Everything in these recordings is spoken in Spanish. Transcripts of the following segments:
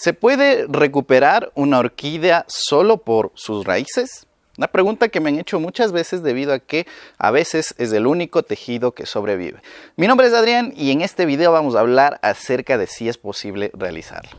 ¿Se puede recuperar una orquídea solo por sus raíces? Una pregunta que me han hecho muchas veces debido a que a veces es el único tejido que sobrevive. Mi nombre es Adrián y en este video vamos a hablar acerca de si es posible realizarlo.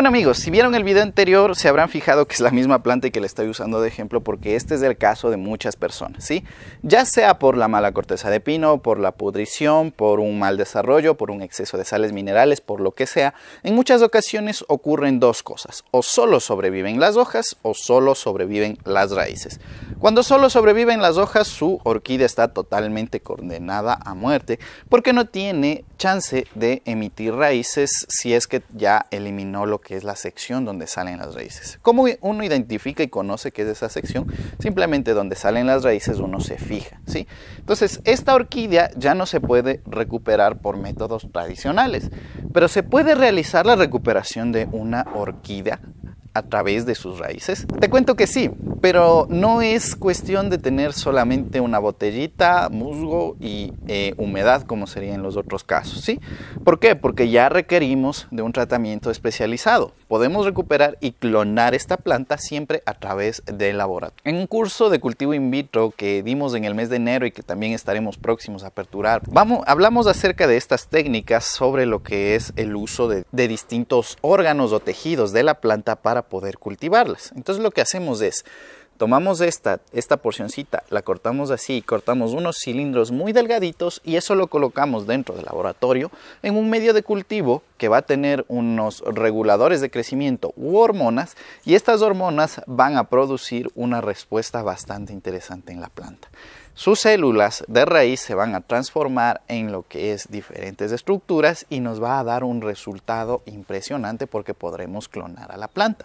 Bueno amigos, si vieron el video anterior se habrán fijado que es la misma planta y que le estoy usando de ejemplo porque este es el caso de muchas personas, ¿sí? Ya sea por la mala corteza de pino, por la pudrición, por un mal desarrollo, por un exceso de sales minerales, por lo que sea, en muchas ocasiones ocurren dos cosas, o solo sobreviven las hojas o solo sobreviven las raíces. Cuando solo sobreviven las hojas, su orquídea está totalmente condenada a muerte porque no tiene chance de emitir raíces si es que ya eliminó lo que que es la sección donde salen las raíces. ¿Cómo uno identifica y conoce qué es esa sección? Simplemente donde salen las raíces uno se fija, ¿sí? Entonces, esta orquídea ya no se puede recuperar por métodos tradicionales, pero se puede realizar la recuperación de una orquídea a través de sus raíces? Te cuento que sí, pero no es cuestión de tener solamente una botellita, musgo y eh, humedad como sería en los otros casos, ¿sí? ¿Por qué? Porque ya requerimos de un tratamiento especializado podemos recuperar y clonar esta planta siempre a través del laboratorio. En un curso de cultivo in vitro que dimos en el mes de enero y que también estaremos próximos a aperturar, vamos, hablamos acerca de estas técnicas sobre lo que es el uso de, de distintos órganos o tejidos de la planta para poder cultivarlas. Entonces lo que hacemos es Tomamos esta, esta porcioncita, la cortamos así, cortamos unos cilindros muy delgaditos y eso lo colocamos dentro del laboratorio en un medio de cultivo que va a tener unos reguladores de crecimiento u hormonas y estas hormonas van a producir una respuesta bastante interesante en la planta. Sus células de raíz se van a transformar en lo que es diferentes estructuras y nos va a dar un resultado impresionante porque podremos clonar a la planta.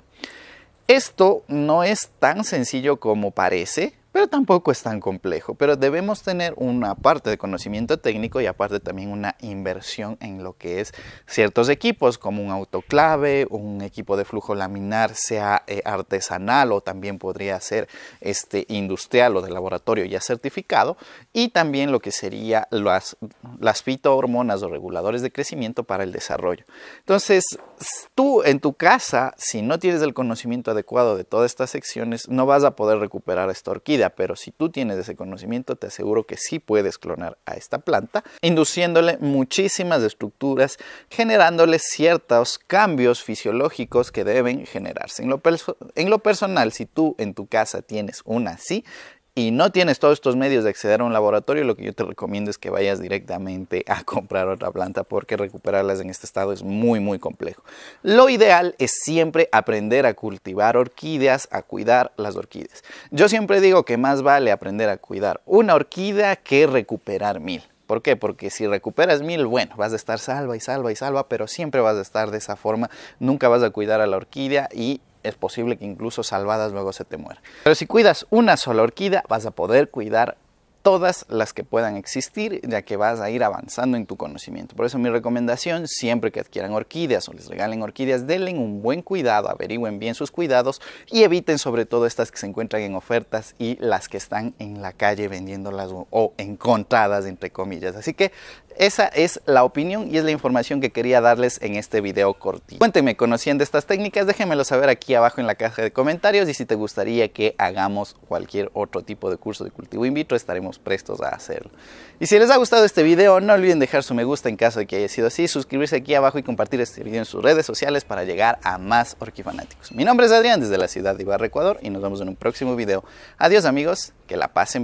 Esto no es tan sencillo como parece, pero tampoco es tan complejo. Pero debemos tener una parte de conocimiento técnico y aparte también una inversión en lo que es ciertos equipos, como un autoclave, un equipo de flujo laminar, sea eh, artesanal o también podría ser este, industrial o de laboratorio ya certificado, y también lo que sería las, las fitohormonas o reguladores de crecimiento para el desarrollo. Entonces, tú en tu casa, si no tienes el conocimiento adecuado de todas estas secciones, no vas a poder recuperar esta orquídea pero si tú tienes ese conocimiento, te aseguro que sí puedes clonar a esta planta, induciéndole muchísimas estructuras, generándole ciertos cambios fisiológicos que deben generarse. En lo, en lo personal, si tú en tu casa tienes una así, y no tienes todos estos medios de acceder a un laboratorio, lo que yo te recomiendo es que vayas directamente a comprar otra planta porque recuperarlas en este estado es muy muy complejo. Lo ideal es siempre aprender a cultivar orquídeas, a cuidar las orquídeas. Yo siempre digo que más vale aprender a cuidar una orquídea que recuperar mil. ¿Por qué? Porque si recuperas mil, bueno, vas a estar salva y salva y salva, pero siempre vas a estar de esa forma, nunca vas a cuidar a la orquídea y es posible que incluso salvadas luego se te muera. Pero si cuidas una sola orquídea, vas a poder cuidar todas las que puedan existir, ya que vas a ir avanzando en tu conocimiento. Por eso mi recomendación, siempre que adquieran orquídeas o les regalen orquídeas, denle un buen cuidado, averigüen bien sus cuidados y eviten sobre todo estas que se encuentran en ofertas y las que están en la calle vendiéndolas o encontradas, entre comillas. Así que esa es la opinión y es la información que quería darles en este video cortito. Cuéntenme, ¿conocían de estas técnicas? Déjenmelo saber aquí abajo en la caja de comentarios y si te gustaría que hagamos cualquier otro tipo de curso de cultivo in estaremos prestos a hacerlo. Y si les ha gustado este video, no olviden dejar su me gusta en caso de que haya sido así, suscribirse aquí abajo y compartir este video en sus redes sociales para llegar a más orquifanáticos. Mi nombre es Adrián desde la ciudad de Ibarra, Ecuador, y nos vemos en un próximo video. Adiós amigos, que la pasen bien.